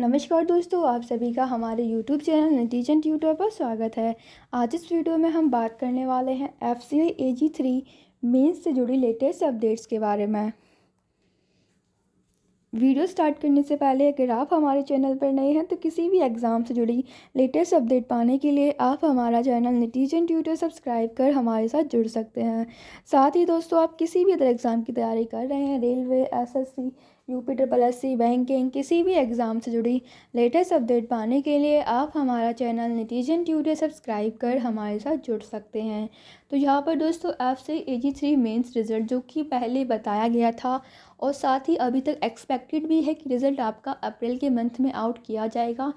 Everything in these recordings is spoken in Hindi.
नमस्कार दोस्तों आप सभी का हमारे YouTube चैनल नतीजन ट्यूटर पर स्वागत है आज इस वीडियो में हम बात करने वाले हैं F C A G three mains से जुड़ी लेटेस्ट अपडेट्स के बारे में वीडियो स्टार्ट करने से पहले अगर आप हमारे चैनल पर नए हैं तो किसी भी एग्ज़ाम से जुड़ी लेटेस्ट अपडेट पाने के लिए आप हमारा चैनल नतीजन ट्यूटर सब्सक्राइब कर हमारे साथ जुड़ सकते हैं साथ ही दोस्तों आप किसी भी अदर एग्ज़ाम की तैयारी कर रहे हैं railway SSC UP triple S C banking किसी भी एग्ज़ाम से जुड़ी लेटेस्ट अपडेट पाने के लिए आप हमारा चैनल नतीजन ट्यूटर सब्सक्राइब कर हमारे साथ जुड़ सकते हैं तो यहाँ पर दोस्तों आपसे A G three mains result जो कि पहले बताया गया था और साथ ही अभी तक एक्सपेक्टेड भी है कि रिज़ल्ट आपका अप्रैल के मंथ में आउट किया जाएगा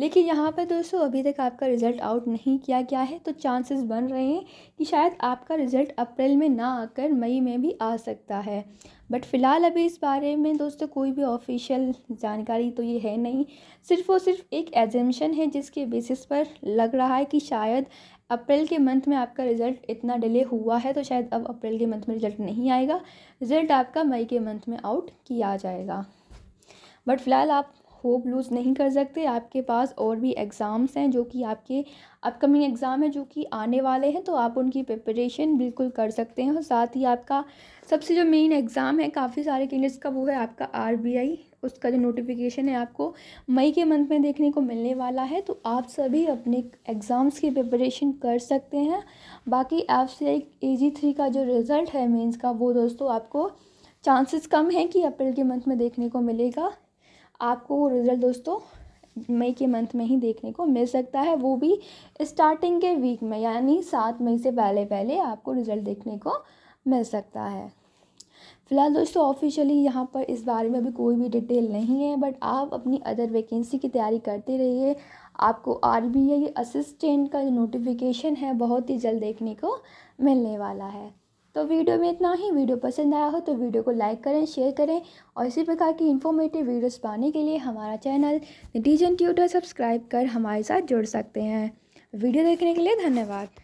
लेकिन यहाँ पर दोस्तों अभी तक आपका रिज़ल्ट आउट नहीं किया गया है तो चांसेस बन रहे हैं कि शायद आपका रिज़ल्ट अप्रैल में ना आकर मई में भी आ सकता है बट फ़िलहाल अभी इस बारे में दोस्तों कोई भी ऑफिशियल जानकारी तो ये है नहीं सिर्फ़ और सिर्फ एक एजेंशन है जिसके बेसिस पर लग रहा है कि शायद अप्रैल के मंथ में आपका रिज़ल्ट इतना डिले हुआ है तो शायद अब अप्रैल के मंथ में रिज़ल्ट नहीं आएगा रिज़ल्ट आपका मई के मंथ में आउट किया जाएगा बट फ़िलहाल आप होप लूज़ नहीं कर सकते आपके पास और भी एग्ज़ाम्स हैं जो कि आपके अपकमिंग एग्ज़ाम हैं जो कि आने वाले हैं तो आप उनकी प्रिपरेशन बिल्कुल कर सकते हैं और साथ ही आपका सबसे जो मेन एग्ज़ाम है काफ़ी सारे कैंडिडेट्स का वो है आपका आर उसका जो नोटिफिकेशन है आपको मई के मंथ में देखने को मिलने वाला है तो आप सभी अपने एग्ज़ाम्स की प्रिपरेशन कर सकते हैं बाकी एफ से ए जी थ्री का जो रिज़ल्ट है मेंस का वो दोस्तों आपको चांसेस कम है कि अप्रैल के मंथ में देखने को मिलेगा आपको वो रिज़ल्ट दोस्तों मई के मंथ में ही देखने को मिल सकता है वो भी स्टार्टिंग के वीक में यानी सात मई से पहले पहले आपको रिज़ल्ट देखने को मिल सकता है फ़िलहाल दोस्तों ऑफिशियली यहाँ पर इस बारे में अभी कोई भी डिटेल नहीं है बट आप अपनी अदर वैकेंसी की तैयारी करते रहिए आपको आर बी आई असिस्टेंट का जो नोटिफिकेशन है बहुत ही जल्द देखने को मिलने वाला है तो वीडियो में इतना ही वीडियो पसंद आया हो तो वीडियो को लाइक करें शेयर करें और इसी प्रकार की इन्फॉर्मेटिव वीडियोस पाने के लिए हमारा चैनल डिजन ट्यूटर सब्सक्राइब कर हमारे साथ जुड़ सकते हैं वीडियो देखने के लिए धन्यवाद